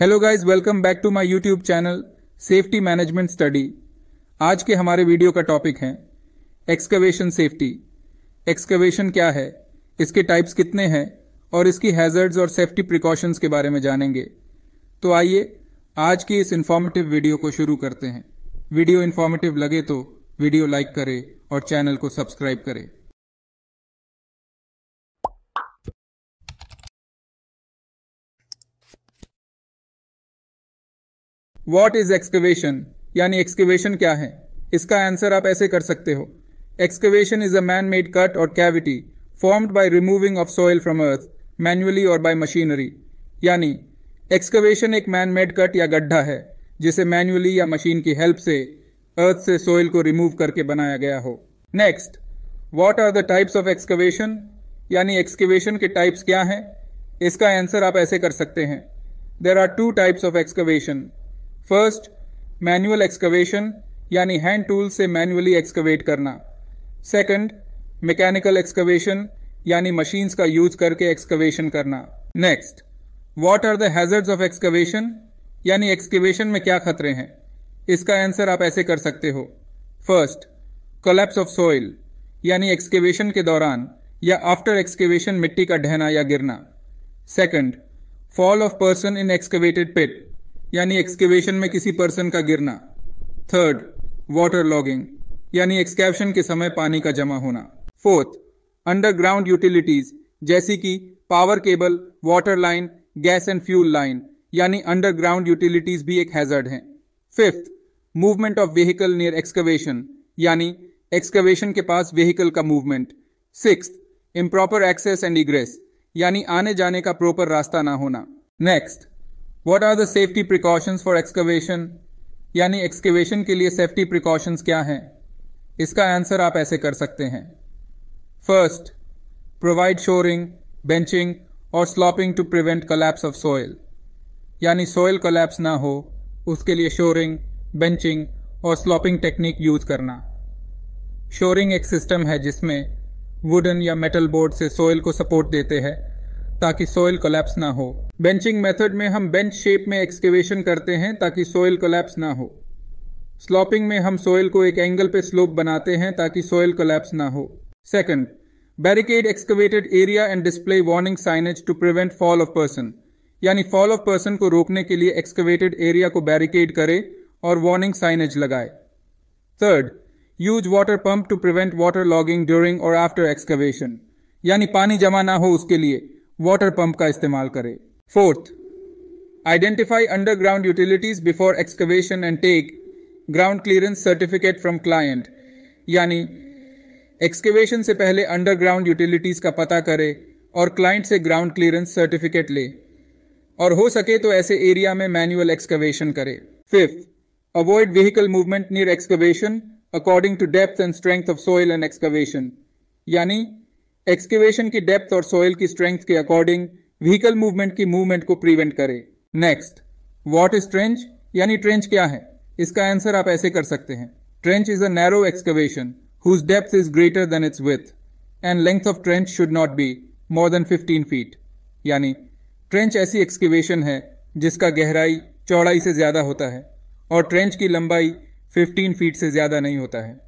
hello guys welcome back to my YouTube channel safety management study आज के हमारे video का टॉपिक है एक्सकवेशन सेफ्टी एक्सकवेशन क्या है इसके टाइप्स कितने हैं और इसकी हैजर्ड्स और सेफ्टी प्रिकॉशंस के बारे में जानेंगे तो आइए आज की इस इन्फॉर्मेटिव वीडियो को शुरू करते हैं वीडियो इन्फॉर्मेटिव लगे तो वीडियो लाइक करें और चैनल को सब्सक्राइब करें वॉट इज एक्सकवेशन यानी एक्सकवेशन क्या है इसका आंसर आप ऐसे कर सकते हो excavation is a man made cut और cavity formed by removing of soil from earth manually और बाय मशीनरी यानी एक्सकवेशन एक मैन मेड कट या गड्ढा है जिसे मैनुअली या मशीन की हेल्प से अर्थ से सॉइल को रिमूव करके बनाया गया हो next what are the types of excavation यानी एक्सकवेशन के टाइप्स क्या हैं इसका आंसर आप ऐसे कर सकते हैं there are two types of excavation first manual excavation यानी हैंड टूल से मैनुअली एक्सकवेट करना सेकंड मैकेनिकल एक्सकवेशन यानी मशीन्स का यूज करके एक्सकवेशन करना next what are the hazards of excavation यानी एक्सकवेशन में क्या खतरे हैं इसका आंसर आप ऐसे कर सकते हो फर्स्ट कोलैप्स ऑफ सोइल यानी एक्सकेवेशन के दौरान या आफ्टर एक्सकेवेशन मिट्टी का ढहना या गिरना second fall of person in excavated pit यानी एक्सकेवेशन में किसी पर्सन का गिरना थर्ड वाटर लॉगिंग यानी एक्सकेवेशन के समय पानी का जमा होना फोर्थ अंडरग्राउंड यूटिलिटीज जैसी कि power cable water line gas and fuel line यानी अंडरग्राउंड यूटिलिटीज भी एक हैजर्ड हैं fifth movement of vehicle near excavation यानी एक्सकवेशन के पास व्हीकल का movement six improper access and egress यानी आने जाने का प्रॉपर रास्ता ना होना next what are the safety precautions for excavation यानी एक्सकवेशन के लिए सेफ्टी प्रिकॉशंस क्या हैं इसका आंसर आप ऐसे कर सकते हैं फर्स्ट प्रोवाइड शोरिंग बेंचिंग और sloping to prevent collapse of soil यानी सोयल कलेप्स ना हो उसके लिए शोरिंग बेंचिंग और स्लॉपिंग टेक्निक यूज करना शोरिंग एक सिस्टम है जिसमें वुडन या मेटल बोर्ड से सोयल को सपोर्ट देते हैं ताकि सोयल कोलैप्स ना हो बेंचिंग मेथड में हम बेंच शेप में एक्सकेवेशन करते हैं ताकि सोयल कोलैप्स ना हो स्लॉपिंग में हम सोयल को एक एंगल पे स्लोप बनाते हैं ताकि सोयल कोलैप्स ना हो second barricade excavated area and display warning signage to prevent fall of person यानी फॉल ऑफ पर्सन को रोकने के लिए एक्सकेवेटेड एरिया को बैरिकेड करे और वार्निंग साइनेज लगाए third use water pump to prevent water logging during और आफ्टर एक्सकेवेशन यानी पानी जमा ना हो उसके लिए वाटर पंप का इस्तेमाल करें Fourth, identify underground utilities before excavation and take ground clearance certificate from client यानी एक्सकेवेशन से पहले अंडरग्राउंड यूटिलिटीज का पता करे और क्लाइंट से ग्राउंड क्लियरेंस सर्टिफिकेट ले और हो सके तो ऐसे एरिया में मैनुअल एक्सकेवेशन करे fifth avoid vehicle movement near excavation according to depth and strength of soil and excavation यानी एक्सकेवेशन की डेप्थ और सोयल की स्ट्रेंथ के अकॉर्डिंग व्हीकल मूवमेंट की मूवमेंट को प्रिवेंट करे नेक्स्ट वॉट इज ट्रेंच यानी ट्रेंच क्या है इसका आंसर आप ऐसे कर सकते हैं trench is a narrow excavation whose depth is greater than its width and length of trench should not be more than fifteen feet यानी ट्रेंच ऐसी एक्सकवेशन है जिसका गहराई चौड़ाई से ज़्यादा होता है और ट्रेंच की लंबाई 15 फीट से ज़्यादा नहीं होता है